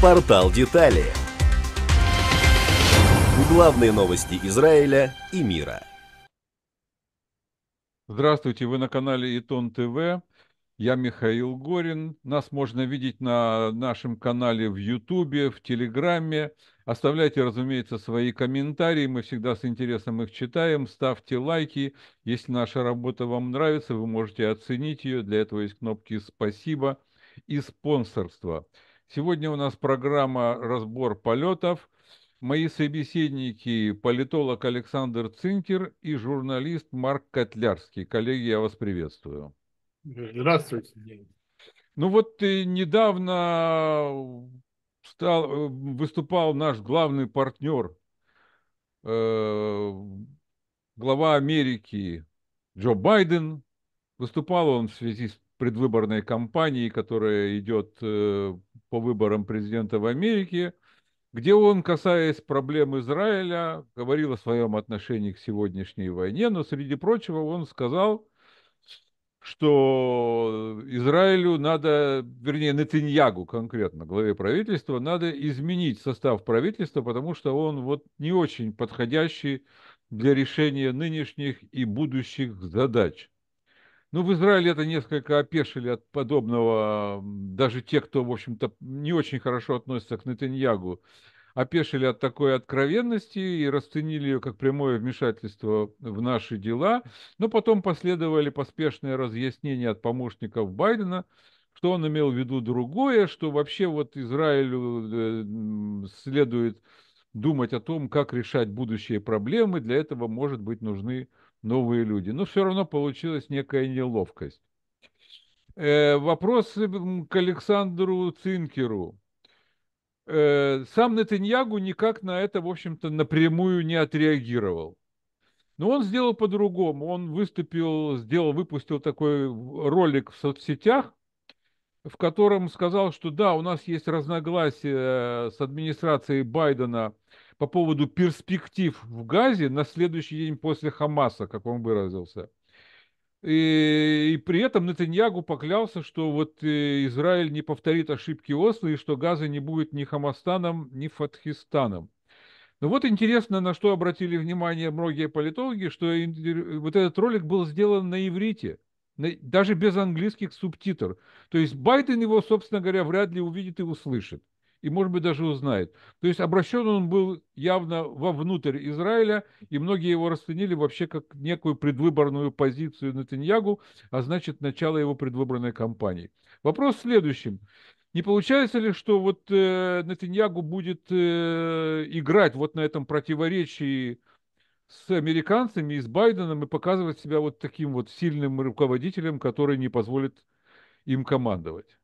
Портал детали. Главные новости Израиля и мира. Здравствуйте, вы на канале Итон ТВ. Я Михаил Горин. Нас можно видеть на нашем канале в Ютубе, в Телеграме, Оставляйте, разумеется, свои комментарии, мы всегда с интересом их читаем. Ставьте лайки, если наша работа вам нравится, вы можете оценить ее. Для этого есть кнопки «Спасибо» и «Спонсорство». Сегодня у нас программа «Разбор полетов». Мои собеседники – политолог Александр Цинкер и журналист Марк Котлярский. Коллеги, я вас приветствую. Здравствуйте. Ну вот э, недавно стал, э, выступал наш главный партнер, э, глава Америки Джо Байден. Выступал он в связи с предвыборной кампанией, которая идет э, по выборам президента в Америке, где он, касаясь проблем Израиля, говорил о своем отношении к сегодняшней войне, но, среди прочего, он сказал, что Израилю надо, вернее, Нетиньягу конкретно, главе правительства, надо изменить состав правительства, потому что он вот не очень подходящий для решения нынешних и будущих задач. Ну, в Израиле это несколько опешили от подобного, даже те, кто, в общем-то, не очень хорошо относится к Нетиньягу опешили от такой откровенности и расценили ее как прямое вмешательство в наши дела, но потом последовали поспешные разъяснения от помощников Байдена, что он имел в виду другое, что вообще вот Израилю э, следует думать о том, как решать будущие проблемы, для этого, может быть, нужны новые люди. Но все равно получилась некая неловкость. Э, вопрос к Александру Цинкеру. Э, сам Нетаньягу никак на это, в общем-то, напрямую не отреагировал. Но он сделал по-другому. Он выступил, сделал, выпустил такой ролик в соцсетях, в котором сказал, что да, у нас есть разногласия э, с администрацией Байдена по поводу перспектив в Газе на следующий день после Хамаса, как он выразился – и, э, и при этом Нетаньягу поклялся, что вот э, Израиль не повторит ошибки Осло и что Газа не будет ни Хамастаном, ни Фатхистаном. Но ну вот интересно, на что обратили внимание многие политологи, что вот этот ролик был сделан на иврите, даже без английских субтитров. То есть Байден его, собственно говоря, вряд ли увидит и услышит и, может быть, даже узнает. То есть обращен он был явно вовнутрь Израиля, и многие его расценили вообще как некую предвыборную позицию Натаньягу, а значит, начало его предвыборной кампании. Вопрос в следующем. Не получается ли, что вот э, Натаньягу будет э, играть вот на этом противоречии с американцами и с Байденом и показывать себя вот таким вот сильным руководителем, который не позволит им командовать?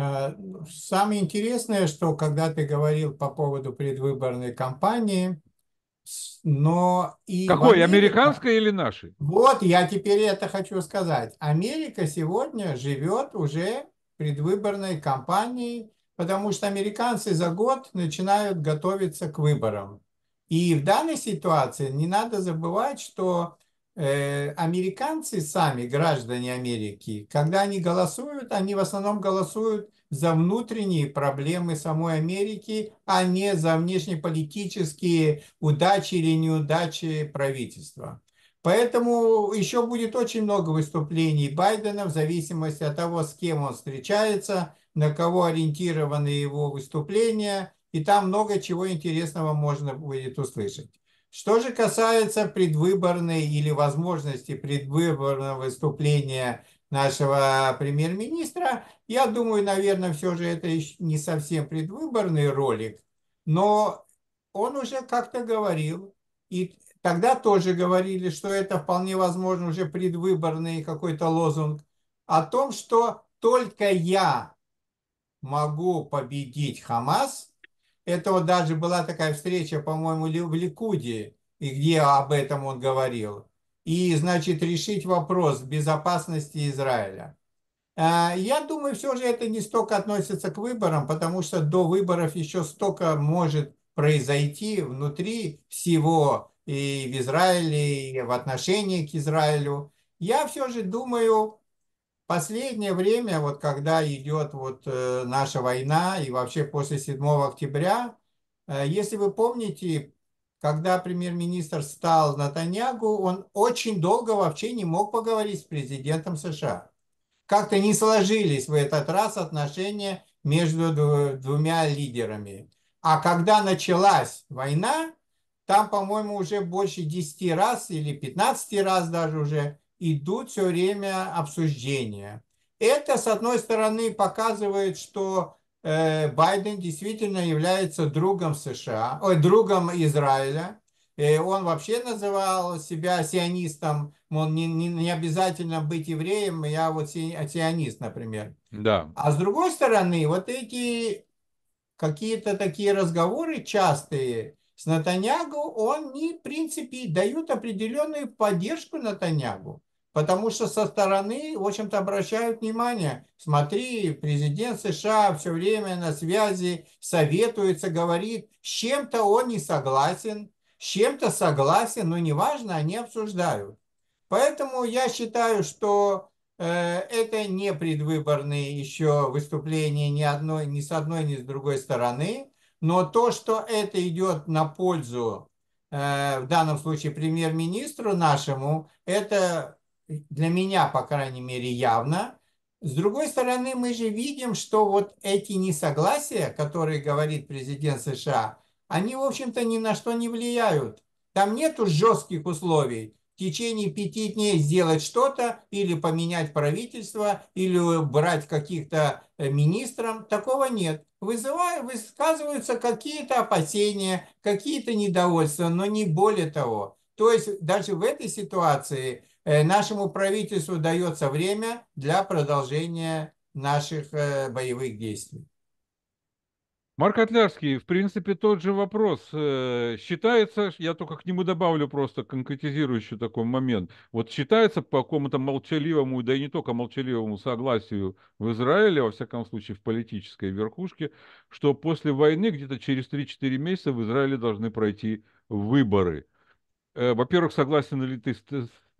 Э, ну, самое интересное, что когда ты говорил по поводу предвыборной кампании, но и... Какой, Америка... американской или нашей? Вот, я теперь это хочу сказать. Америка сегодня живет уже предвыборной кампанией, потому что американцы за год начинают готовиться к выборам. И в данной ситуации не надо забывать, что Э, американцы сами, граждане Америки, когда они голосуют, они в основном голосуют за внутренние проблемы самой Америки, а не за внешнеполитические удачи или неудачи правительства. Поэтому еще будет очень много выступлений Байдена в зависимости от того, с кем он встречается, на кого ориентированы его выступления, и там много чего интересного можно будет услышать. Что же касается предвыборной или возможности предвыборного выступления нашего премьер-министра, я думаю, наверное, все же это не совсем предвыборный ролик, но он уже как-то говорил, и тогда тоже говорили, что это вполне возможно уже предвыборный какой-то лозунг о том, что только я могу победить Хамас, это вот даже была такая встреча, по-моему, в Ликуде, и где об этом он говорил. И, значит, решить вопрос безопасности Израиля. А, я думаю, все же это не столько относится к выборам, потому что до выборов еще столько может произойти внутри всего и в Израиле, и в отношении к Израилю. Я все же думаю, Последнее время, вот когда идет вот э, наша война и вообще после 7 октября, э, если вы помните, когда премьер-министр стал Натаньягу, он очень долго вообще не мог поговорить с президентом США. Как-то не сложились в этот раз отношения между двумя лидерами. А когда началась война, там, по-моему, уже больше 10 раз или 15 раз даже уже идут все время обсуждения. Это, с одной стороны, показывает, что э, Байден действительно является другом США, ой, другом Израиля. И э, он вообще называл себя сионистом, Он не, не, не обязательно быть евреем, я вот сионист, например. Да. А с другой стороны, вот эти какие-то такие разговоры частые с Натанягу, он не, в принципе, дают определенную поддержку Натанягу. Потому что со стороны, в общем-то, обращают внимание. Смотри, президент США все время на связи, советуется, говорит, с чем-то он не согласен, с чем-то согласен, но неважно, они обсуждают. Поэтому я считаю, что э, это не предвыборные еще выступления ни, одной, ни с одной, ни с другой стороны. Но то, что это идет на пользу, э, в данном случае, премьер-министру нашему, это для меня, по крайней мере, явно. С другой стороны, мы же видим, что вот эти несогласия, которые говорит президент США, они, в общем-то, ни на что не влияют. Там нету жестких условий в течение пяти дней сделать что-то или поменять правительство, или брать каких-то э, министров. Такого нет. Вызывают, высказываются какие-то опасения, какие-то недовольства, но не более того. То есть даже в этой ситуации Э, нашему правительству дается время для продолжения наших э, боевых действий. Марк Атлярский, в принципе, тот же вопрос. Э, считается, я только к нему добавлю просто конкретизирующий такой момент. Вот считается по какому-то молчаливому, да и не только молчаливому согласию в Израиле, во всяком случае в политической верхушке, что после войны где-то через 3-4 месяца в Израиле должны пройти выборы. Во-первых, согласен ли ты с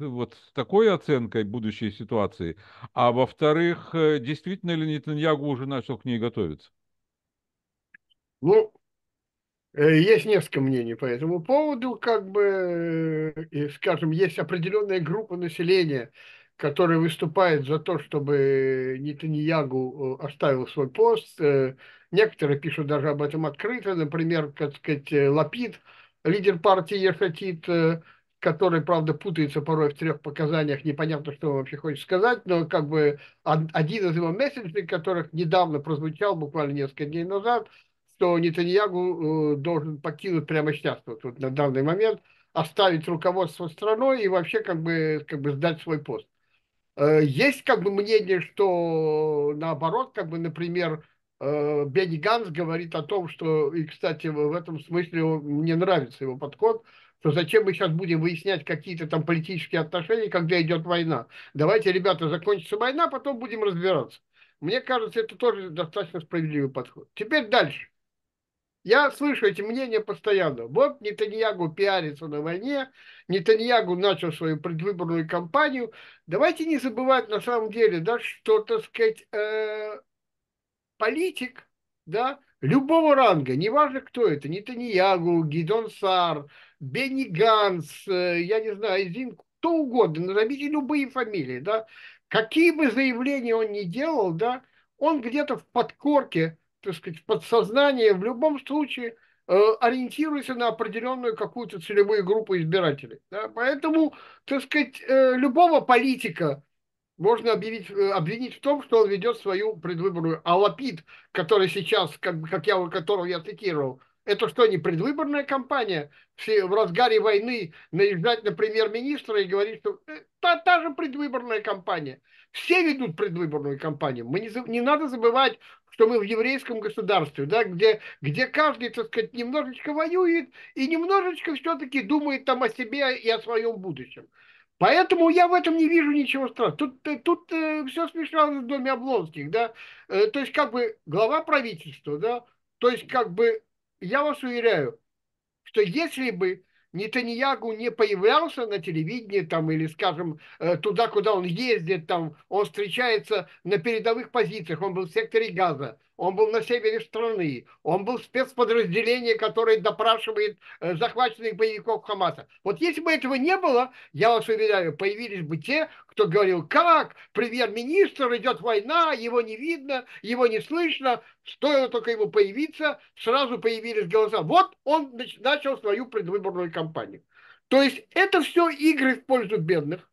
вот с такой оценкой будущей ситуации? А во-вторых, э, действительно ли Нетаньягу уже начал к ней готовиться? Ну, э, есть несколько мнений по этому поводу, как бы, э, скажем, есть определенная группа населения, которая выступает за то, чтобы Нетаньягу оставил свой пост. Некоторые пишут даже об этом открыто, например, как сказать, Лапид, лидер партии Ешатит, который, правда, путается порой в трех показаниях, непонятно, что он вообще хочет сказать, но как бы один из его месседжей, которых недавно прозвучал, буквально несколько дней назад, что Нетаньягу э, должен покинуть прямо сейчас, вот, вот на данный момент, оставить руководство страной и вообще как бы, как бы сдать свой пост. Э, есть как бы мнение, что наоборот, как бы, например, э, Бенни Ганс говорит о том, что, и, кстати, в этом смысле мне нравится его подход, что зачем мы сейчас будем выяснять какие-то там политические отношения, когда идет война? Давайте, ребята, закончится война, потом будем разбираться. Мне кажется, это тоже достаточно справедливый подход. Теперь дальше. Я слышу эти мнения постоянно. Вот Нетаньягу пиарится на войне, Нетаньягу начал свою предвыборную кампанию. Давайте не забывать на самом деле, да, что, так сказать, э, политик, да, любого ранга, неважно кто это, Нетаньягу, Гидон Сар, Бенни Ганс, э, я не знаю, Зин, кто угодно, назовите любые фамилии, да, какие бы заявления он ни делал, да, он где-то в подкорке, так сказать, в подсознании в любом случае э, ориентируется на определенную какую-то целевую группу избирателей. Да. Поэтому, так сказать, э, любого политика, можно объявить, обвинить в том, что он ведет свою предвыборную. А Лапид, который сейчас, как, как я, которого я цитировал, это что, не предвыборная кампания? Все В разгаре войны наезжать на премьер-министра и говорить, что э, та, та же предвыборная кампания. Все ведут предвыборную кампанию. Мы не, не надо забывать, что мы в еврейском государстве, да, где, где каждый, так сказать, немножечко воюет и немножечко все-таки думает там о себе и о своем будущем. Поэтому я в этом не вижу ничего страшного. Тут, э, тут э, все смешалось в доме Облонских, да. Э, то есть как бы глава правительства, да, то есть как бы я вас уверяю, что если бы Нетаньягу не появлялся на телевидении там или, скажем, э, туда, куда он ездит, там он встречается на передовых позициях, он был в секторе газа, он был на севере страны, он был спецподразделение, которое допрашивает э, захваченных боевиков Хамаса. Вот если бы этого не было, я вас уверяю, появились бы те, кто говорил, как премьер-министр, идет война, его не видно, его не слышно, стоило только ему появиться, сразу появились голоса. Вот он начал свою предвыборную кампанию. То есть это все игры в пользу бедных.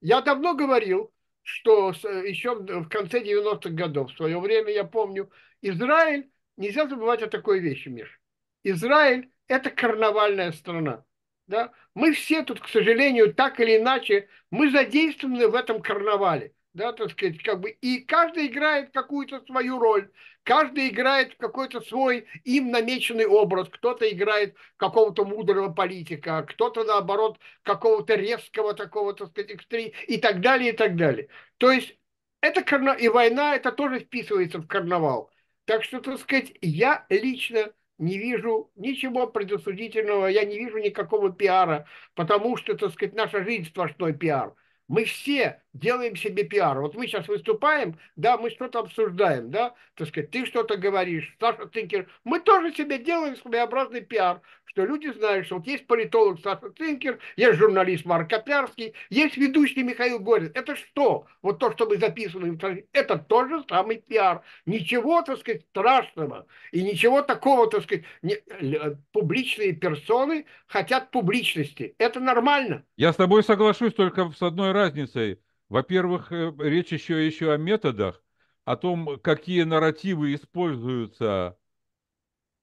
Я давно говорил, что еще в конце 90-х годов, в свое время, я помню, Израиль, нельзя забывать о такой вещи, Миш. Израиль – это карнавальная страна. Да? Мы все тут, к сожалению, так или иначе, мы задействованы в этом карнавале да, так сказать, как бы, и каждый играет какую-то свою роль, каждый играет какой-то свой им намеченный образ, кто-то играет какого-то мудрого политика, кто-то, наоборот, какого-то резкого такого, так сказать, экстрим, и так далее, и так далее. То есть это карна... и война, это тоже вписывается в карнавал. Так что, так сказать, я лично не вижу ничего предосудительного, я не вижу никакого пиара, потому что, так сказать, наша жизнь сплошной пиар. Мы все делаем себе пиар. Вот мы сейчас выступаем, да, мы что-то обсуждаем, да, так сказать, ты что-то говоришь, Саша Тинкер. Мы тоже себе делаем своеобразный пиар, что люди знают, что вот есть политолог Саша Тинкер, есть журналист Марк Копярский, есть ведущий Михаил Горин. Это что? Вот то, что мы записываем, это тоже самый пиар. Ничего, так сказать, страшного и ничего такого, так сказать, не, э, публичные персоны хотят публичности. Это нормально. Я с тобой соглашусь только с одной разницей во-первых, э, речь еще, еще о методах, о том, какие нарративы используются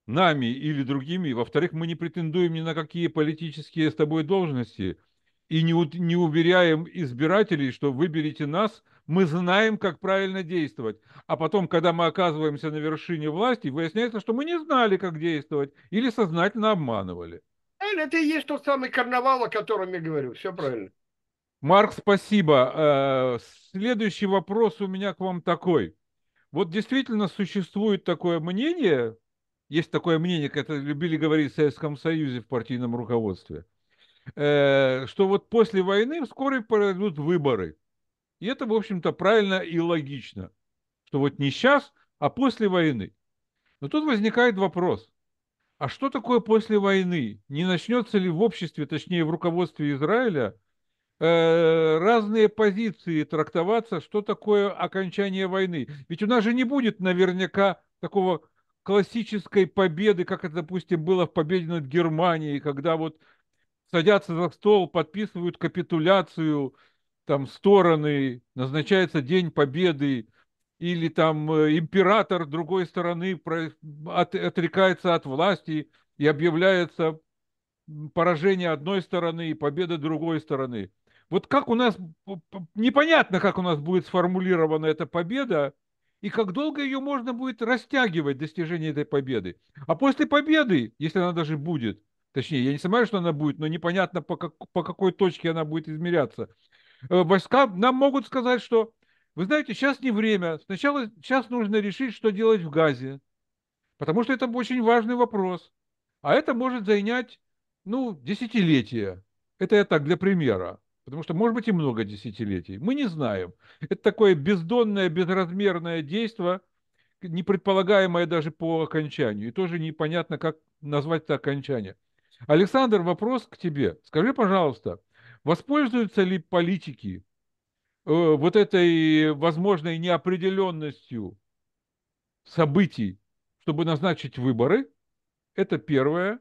нами или другими. Во-вторых, мы не претендуем ни на какие политические с тобой должности и не, не уверяем избирателей, что выберите нас, мы знаем, как правильно действовать. А потом, когда мы оказываемся на вершине власти, выясняется, что мы не знали, как действовать или сознательно обманывали. Это и есть тот самый карнавал, о котором я говорю. Все правильно. Марк, спасибо. Э, следующий вопрос у меня к вам такой. Вот действительно существует такое мнение, есть такое мнение, как это любили говорить в Советском Союзе в партийном руководстве, э, что вот после войны вскоре пройдут выборы. И это, в общем-то, правильно и логично, что вот не сейчас, а после войны. Но тут возникает вопрос, а что такое после войны? Не начнется ли в обществе, точнее в руководстве Израиля – Э, разные позиции трактоваться, что такое окончание войны. Ведь у нас же не будет наверняка такого классической победы, как это, допустим, было в победе над Германией, когда вот садятся за стол, подписывают капитуляцию, там стороны, назначается День Победы, или там э, император другой стороны отрекается от власти и объявляется поражение одной стороны и победа другой стороны. Вот как у нас, непонятно, как у нас будет сформулирована эта победа, и как долго ее можно будет растягивать, достижение этой победы. А после победы, если она даже будет, точнее, я не сомневаюсь, что она будет, но непонятно, по, как, по какой точке она будет измеряться, э, войска нам могут сказать, что, вы знаете, сейчас не время, сначала сейчас нужно решить, что делать в Газе, потому что это очень важный вопрос, а это может занять, ну, десятилетия. Это я так для примера. Потому что, может быть, и много десятилетий. Мы не знаем. Это такое бездонное, безразмерное действие, не предполагаемое даже по окончанию. И тоже непонятно, как назвать это окончание. Александр, вопрос к тебе. Скажи, пожалуйста, воспользуются ли политики э, вот этой возможной неопределенностью событий, чтобы назначить выборы? Это первое.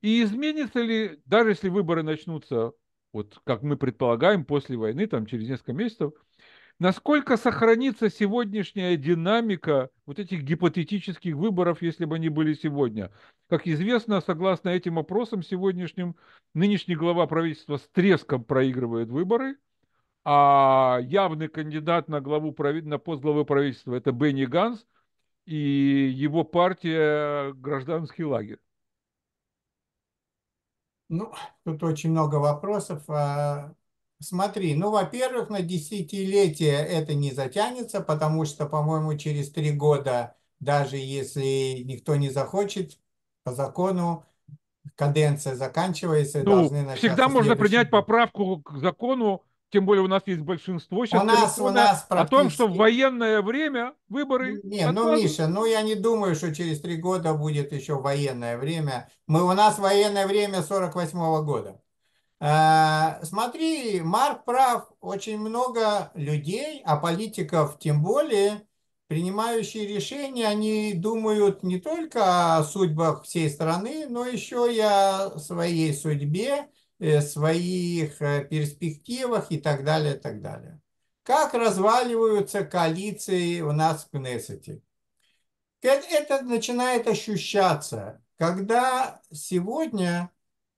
И изменится ли, даже если выборы начнутся вот как мы предполагаем, после войны, там через несколько месяцев, насколько сохранится сегодняшняя динамика вот этих гипотетических выборов, если бы они были сегодня. Как известно, согласно этим опросам сегодняшним, нынешний глава правительства с треском проигрывает выборы, а явный кандидат на, главу, на пост главы правительства – это Бенни Ганс и его партия «Гражданский лагерь». Ну, тут очень много вопросов. А, смотри, ну, во-первых, на десятилетие это не затянется, потому что, по-моему, через три года, даже если никто не захочет, по закону каденция заканчивается. Ну, должны всегда можно принять поправку к закону тем более у нас есть большинство сейчас. У нас, у нас практически... О том, что в военное время выборы... Не, ну, Миша, ну я не думаю, что через три года будет еще военное время. Мы, у нас военное время 48 -го года. Э, смотри, Марк прав, очень много людей, а политиков тем более, принимающие решения, они думают не только о судьбах всей страны, но еще и о своей судьбе, Э, своих э, перспективах и так далее, и так далее. Как разваливаются коалиции у нас в Кнессете? Это начинает ощущаться, когда сегодня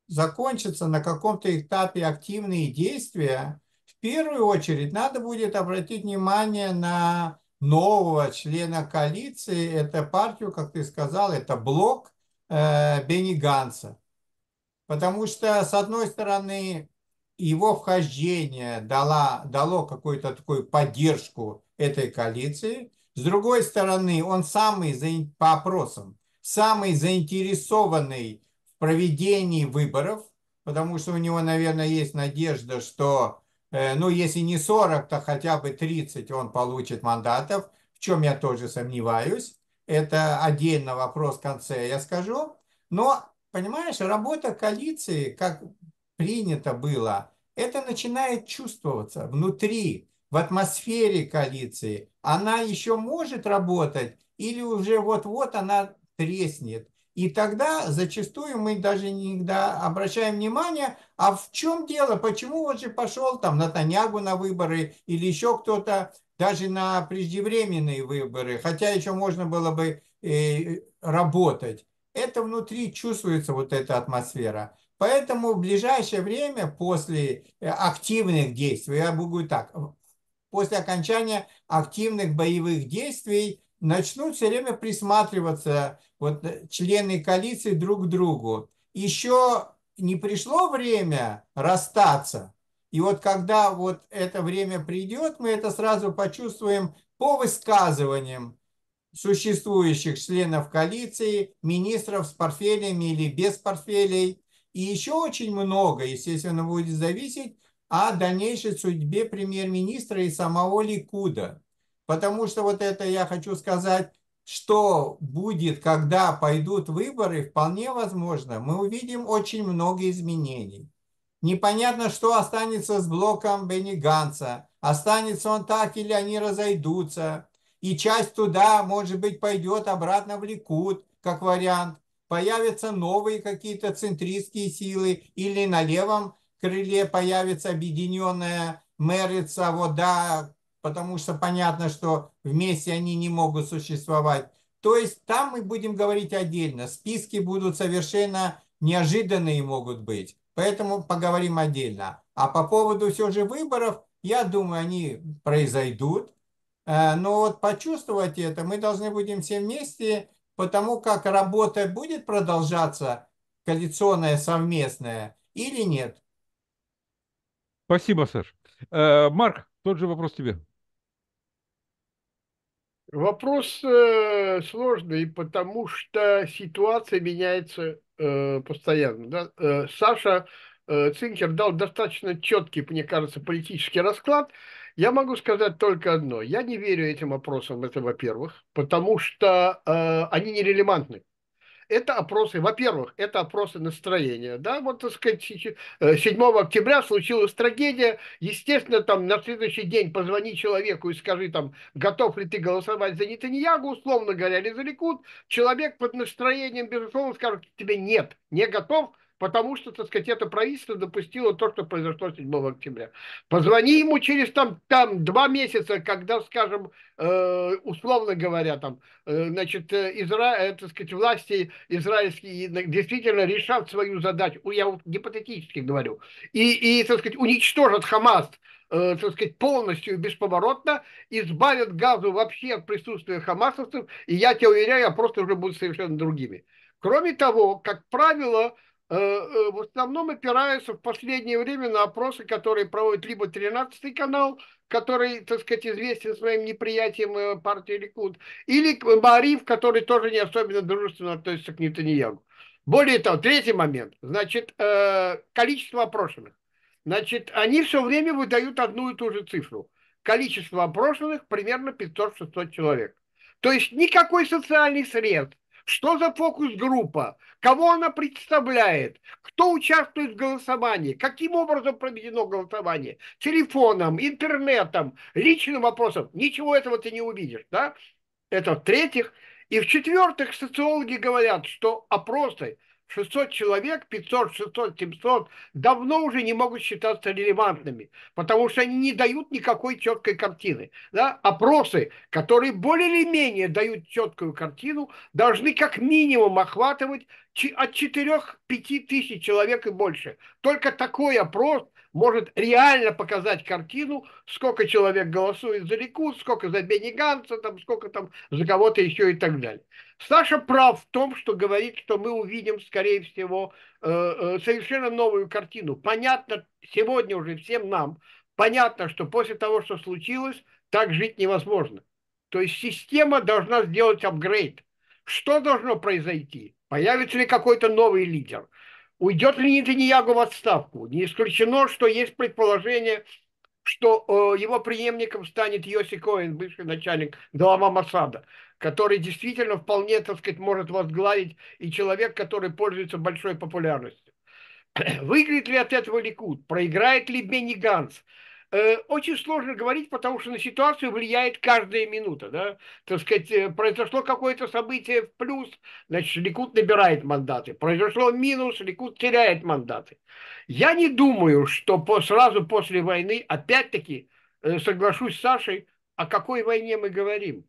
закончатся на каком-то этапе активные действия, в первую очередь надо будет обратить внимание на нового члена коалиции, это партию, как ты сказал, это блок э, Бенни Ганса. Потому что, с одной стороны, его вхождение дало, дало какую-то такую поддержку этой коалиции. С другой стороны, он самый, по опросам, самый заинтересованный в проведении выборов, потому что у него, наверное, есть надежда, что, э, ну, если не 40, то хотя бы 30 он получит мандатов, в чем я тоже сомневаюсь. Это отдельно вопрос в конце я скажу. Но Понимаешь, работа коалиции, как принято было, это начинает чувствоваться внутри, в атмосфере коалиции. Она еще может работать или уже вот-вот она треснет. И тогда зачастую мы даже не обращаем внимание, а в чем дело, почему вот же пошел там на Танягу на выборы или еще кто-то даже на преждевременные выборы, хотя еще можно было бы э, работать это внутри чувствуется вот эта атмосфера. Поэтому в ближайшее время после э, активных действий, я буду так, после окончания активных боевых действий начнут все время присматриваться вот, э, члены коалиции друг к другу. Еще не пришло время расстаться. И вот когда вот это время придет, мы это сразу почувствуем по высказываниям существующих членов коалиции, министров с портфелями или без портфелей. И еще очень много, естественно, будет зависеть о дальнейшей судьбе премьер-министра и самого Ликуда. Потому что вот это я хочу сказать, что будет, когда пойдут выборы, вполне возможно, мы увидим очень много изменений. Непонятно, что останется с блоком Бенни Ганса. Останется он так или они разойдутся и часть туда, может быть, пойдет обратно в Ликут, как вариант. Появятся новые какие-то центристские силы, или на левом крыле появится объединенная мэрица, вот да, потому что понятно, что вместе они не могут существовать. То есть там мы будем говорить отдельно. Списки будут совершенно неожиданные могут быть. Поэтому поговорим отдельно. А по поводу все же выборов, я думаю, они произойдут. Э, но вот почувствовать это мы должны будем все вместе, потому как работа будет продолжаться, коалиционная совместная, или нет. Спасибо, Саш. Э, Марк, тот же вопрос тебе. Вопрос э, сложный, потому что ситуация меняется постоянно. Саша Цинкер дал достаточно четкий, мне кажется, политический расклад. Я могу сказать только одно. Я не верю этим опросам, это во-первых, потому что э, они нерелевантны это опросы, во-первых, это опросы настроения, да, вот, так сказать, 7 э, октября случилась трагедия, естественно, там на следующий день позвони человеку и скажи, там, готов ли ты голосовать за Нетаньягу, условно говоря, или за Ликут, человек под настроением, безусловно, скажет тебе нет, не готов, потому что, так сказать, это правительство допустило то, что произошло 7 октября. Позвони ему через там, там два месяца, когда, скажем, э, условно говоря, там, э, значит, э, Изра... э, так сказать, власти израильские действительно решат свою задачу, я вот гипотетически говорю, и, и так сказать, уничтожат Хамас, э, так сказать, полностью и бесповоротно, избавят Газу вообще от присутствия хамасовцев, и я тебе уверяю, я просто уже буду совершенно другими. Кроме того, как правило, Э, э, в основном опираются в последнее время на опросы, которые проводит либо 13-й канал, который, так сказать, известен своим неприятием э, партии Ликуд, или Мариф, который тоже не особенно дружественно относится к Нетаньягу. Более того, третий момент, значит, количество опрошенных. Значит, они все время выдают одну и ту же цифру. Количество опрошенных примерно 500-600 человек. То есть никакой социальный средств, что за фокус-группа? Кого она представляет? Кто участвует в голосовании? Каким образом проведено голосование? Телефоном, интернетом, личным вопросом? Ничего этого ты не увидишь, да? Это в-третьих. И в-четвертых, социологи говорят, что опросы – 600 человек, 500, 600, 700, давно уже не могут считаться релевантными, потому что они не дают никакой четкой картины. Да? Опросы, которые более или менее дают четкую картину, должны как минимум охватывать от 4-5 тысяч человек и больше. Только такой опрос может реально показать картину, сколько человек голосует за Ликут, сколько за Бенни Ганса, там, сколько там за кого-то еще и так далее. Саша прав в том, что говорит, что мы увидим, скорее всего, э, э, совершенно новую картину. Понятно, сегодня уже всем нам, понятно, что после того, что случилось, так жить невозможно. То есть система должна сделать апгрейд. Что должно произойти? Появится ли какой-то новый лидер? Уйдет ли Нетаньягу в отставку? Не исключено, что есть предположение, что э, его преемником станет Йоси Коэн, бывший начальник глава Масада, который действительно вполне, так сказать, может возглавить и человек, который пользуется большой популярностью. Выиграет ли от этого Ликут? Проиграет ли Бенни Ганс? Э, очень сложно говорить, потому что на ситуацию влияет каждая минута. Да? Так сказать, э, произошло какое-то событие в плюс, значит, Ликут набирает мандаты. Произошло минус, Ликут теряет мандаты. Я не думаю, что по, сразу после войны, опять-таки, э, соглашусь с Сашей, о какой войне мы говорим.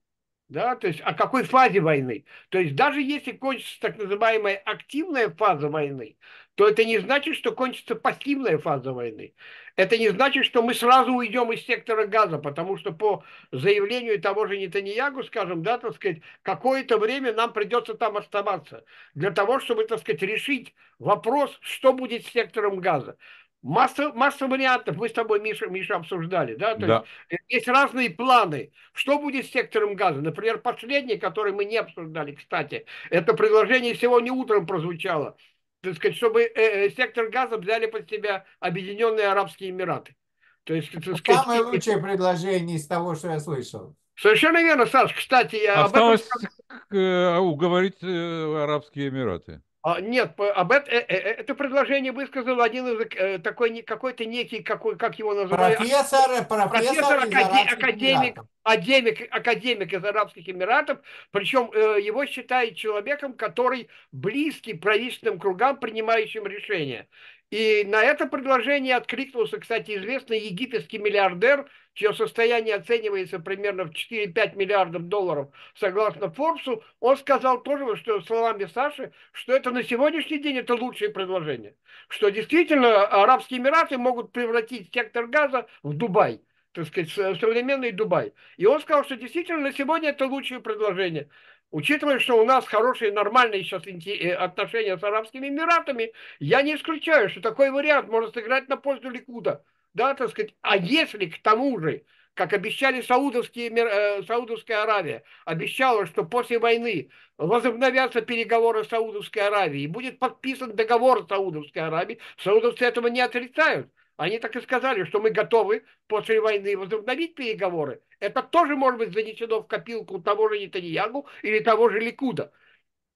Да, то есть о какой фазе войны. То есть даже если кончится так называемая активная фаза войны, то это не значит, что кончится пассивная фаза войны. Это не значит, что мы сразу уйдем из сектора газа, потому что по заявлению того же Нетаньягу, скажем, да, так сказать, какое-то время нам придется там оставаться для того, чтобы, так сказать, решить вопрос, что будет с сектором газа. Масса, масса вариантов, мы с тобой, Миша, Миша обсуждали, да? То да. Есть, э, есть разные планы. Что будет с сектором газа? Например, последний, который мы не обсуждали, кстати, это предложение сегодня утром прозвучало – так сказать, чтобы э, э, сектор газа взяли под себя Объединенные Арабские Эмираты. То есть, так сказать, Самое лучшее предложение из того, что я слышал. Совершенно верно, Саш. Кстати, я Осталось об этом... уговорить э, Арабские Эмираты. А, нет, об этом э, э, э, это предложение высказал один из такой какой-то некий какой как его называют а, профессор профессор, профессор акаде, академик академик академик из арабских эмиратов, причем его считают человеком, который близкий правительственным кругам, принимающим решения. И на это предложение откликнулся, кстати, известный египетский миллиардер, чье состояние оценивается примерно в 4-5 миллиардов долларов, согласно Форбсу. Он сказал тоже, что словами Саши, что это на сегодняшний день это лучшее предложение. Что действительно Арабские Эмираты могут превратить сектор газа в Дубай так сказать, современный Дубай. И он сказал, что действительно на сегодня это лучшее предложение. Учитывая, что у нас хорошие, нормальные сейчас э, отношения с Арабскими Эмиратами, я не исключаю, что такой вариант может сыграть на пользу Ликуда. Да, так сказать. А если к тому же, как обещали Саудовские, э, Саудовская Аравия, обещала, что после войны возобновятся переговоры с Саудовской Аравией, и будет подписан договор с Саудовской Аравией, саудовцы этого не отрицают. Они так и сказали, что мы готовы после войны возобновить переговоры. Это тоже может быть занесено в копилку того же Нетаньягу или того же Ликуда.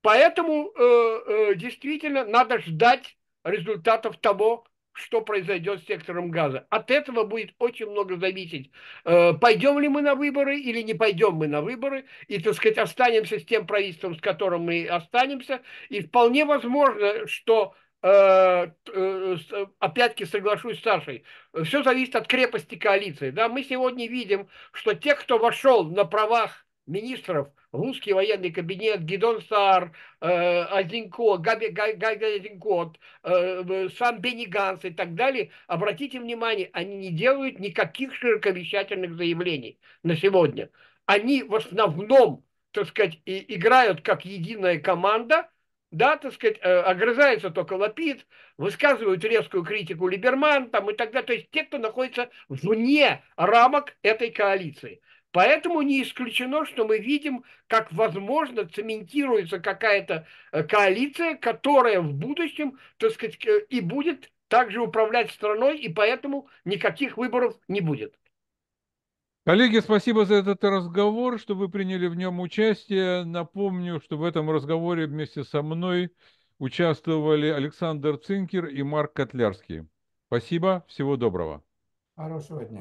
Поэтому э, э, действительно надо ждать результатов того, что произойдет с сектором газа. От этого будет очень много зависеть, э, пойдем ли мы на выборы или не пойдем мы на выборы, и, так сказать, останемся с тем правительством, с которым мы останемся. И вполне возможно, что Э, э, опять-таки соглашусь с Сашей, все зависит от крепости коалиции. Да, мы сегодня видим, что те, кто вошел на правах министров в русский военный кабинет, Гидон Саар, э, Азинко, Габи, Гай, Азинко, э, сам Бенни Ганс и так далее, обратите внимание, они не делают никаких широковещательных заявлений на сегодня. Они в основном, так сказать, играют как единая команда – да, так сказать, э, огрызается только Лапид, высказывают резкую критику Либерман там и так далее, то есть те, кто находится вне рамок этой коалиции. Поэтому не исключено, что мы видим, как, возможно, цементируется какая-то э, коалиция, которая в будущем, так сказать, э, и будет также управлять страной, и поэтому никаких выборов не будет. Коллеги, спасибо за этот разговор, что вы приняли в нем участие. Напомню, что в этом разговоре вместе со мной участвовали Александр Цинкер и Марк Котлярский. Спасибо, всего доброго. Хорошего дня.